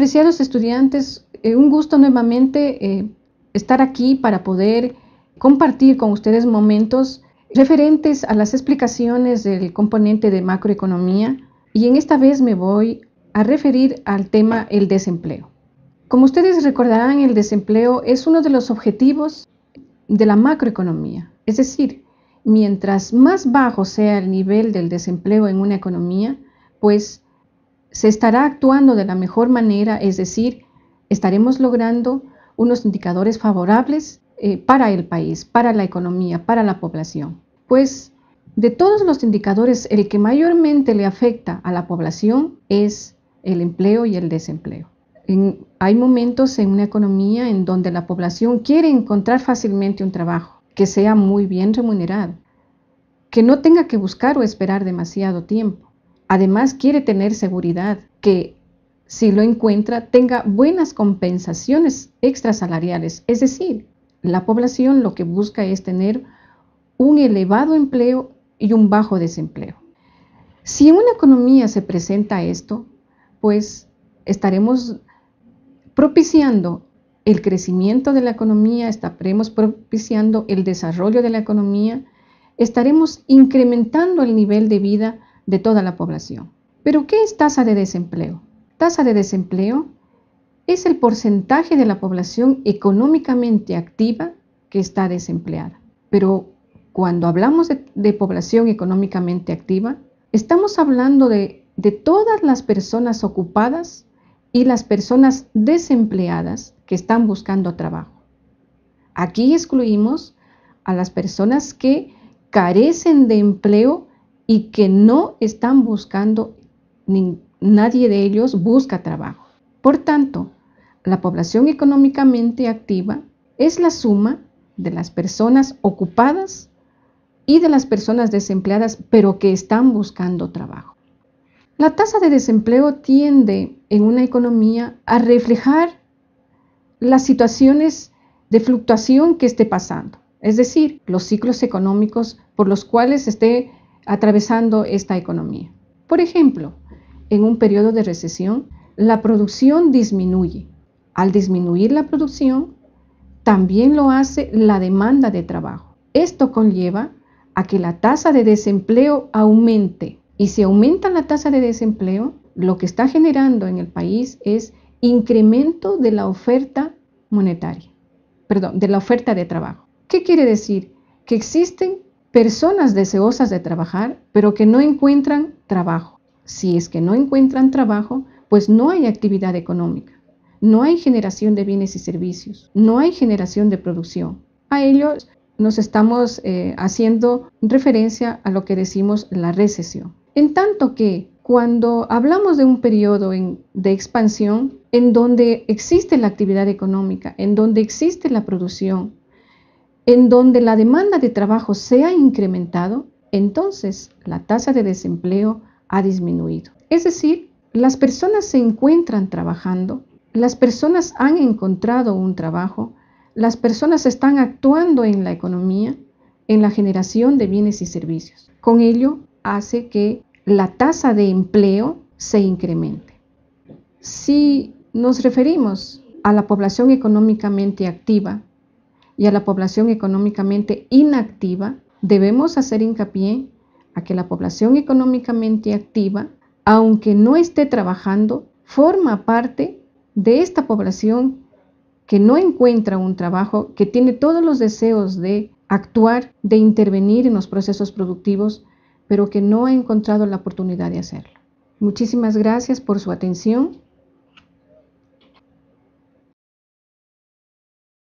Apreciados estudiantes, eh, un gusto nuevamente eh, estar aquí para poder compartir con ustedes momentos referentes a las explicaciones del componente de macroeconomía y en esta vez me voy a referir al tema el desempleo. Como ustedes recordarán, el desempleo es uno de los objetivos de la macroeconomía, es decir, mientras más bajo sea el nivel del desempleo en una economía, pues se estará actuando de la mejor manera, es decir, estaremos logrando unos indicadores favorables eh, para el país, para la economía, para la población. Pues de todos los indicadores, el que mayormente le afecta a la población es el empleo y el desempleo. hay momentos en una economía en donde la población quiere encontrar fácilmente un trabajo que sea muy bien remunerado, que no tenga que buscar o esperar demasiado tiempo Además, quiere tener seguridad que si lo encuentra tenga buenas compensaciones extrasalariales. Es decir, la población lo que busca es tener un elevado empleo y un bajo desempleo. Si en una economía se presenta esto, pues estaremos propiciando el crecimiento de la economía, estaremos propiciando el desarrollo de la economía, estaremos incrementando el nivel de vida de toda la población. Pero ¿qué es tasa de desempleo? Tasa de desempleo es el porcentaje de la población económicamente activa que está desempleada. Pero cuando hablamos de, población económicamente activa, estamos hablando de, de todas las personas ocupadas y las personas desempleadas que están buscando trabajo. Aquí excluimos a las personas que carecen de empleo y que no están buscando, ni, nadie de ellos busca trabajo. Por tanto, la población económicamente activa es la suma de las personas ocupadas y de las personas desempleadas, pero que están buscando trabajo. La tasa de desempleo tiende en una economía a reflejar las situaciones de fluctuación que esté pasando, es decir, los ciclos económicos por los cuales esté atravesando esta economía. Por ejemplo, en un periodo de recesión, la producción disminuye. Al disminuir la producción, también lo hace la demanda de trabajo. Esto conlleva a que la tasa de desempleo aumente. Y si aumenta la tasa de desempleo, lo que está generando en el país es incremento de la oferta monetaria, perdón, de la oferta de trabajo. ¿Qué quiere decir? Que existen personas deseosas de trabajar, pero que no encuentran trabajo. Si es que no encuentran trabajo, pues no hay actividad económica, no hay generación de bienes y servicios, no hay generación de producción. A ellos nos estamos eh, haciendo referencia a lo que decimos la recesión. En tanto que cuando hablamos de un periodo de expansión en donde existe la actividad económica, en donde existe la producción, en donde la demanda de trabajo se ha incrementado, entonces la tasa de desempleo ha disminuido. Es decir, las personas se encuentran trabajando, las personas han encontrado un trabajo, las personas están actuando en la economía, en la generación de bienes y servicios. Con ello hace que la tasa de empleo se incremente. Si nos referimos a la población económicamente activa, y a la población económicamente inactiva, debemos hacer hincapié a que la población económicamente activa, aunque no esté trabajando, forma parte de esta población que no encuentra un trabajo, que tiene todos los deseos de actuar, de intervenir en los procesos productivos, pero que no ha encontrado la oportunidad de hacerlo. Muchísimas gracias por su atención.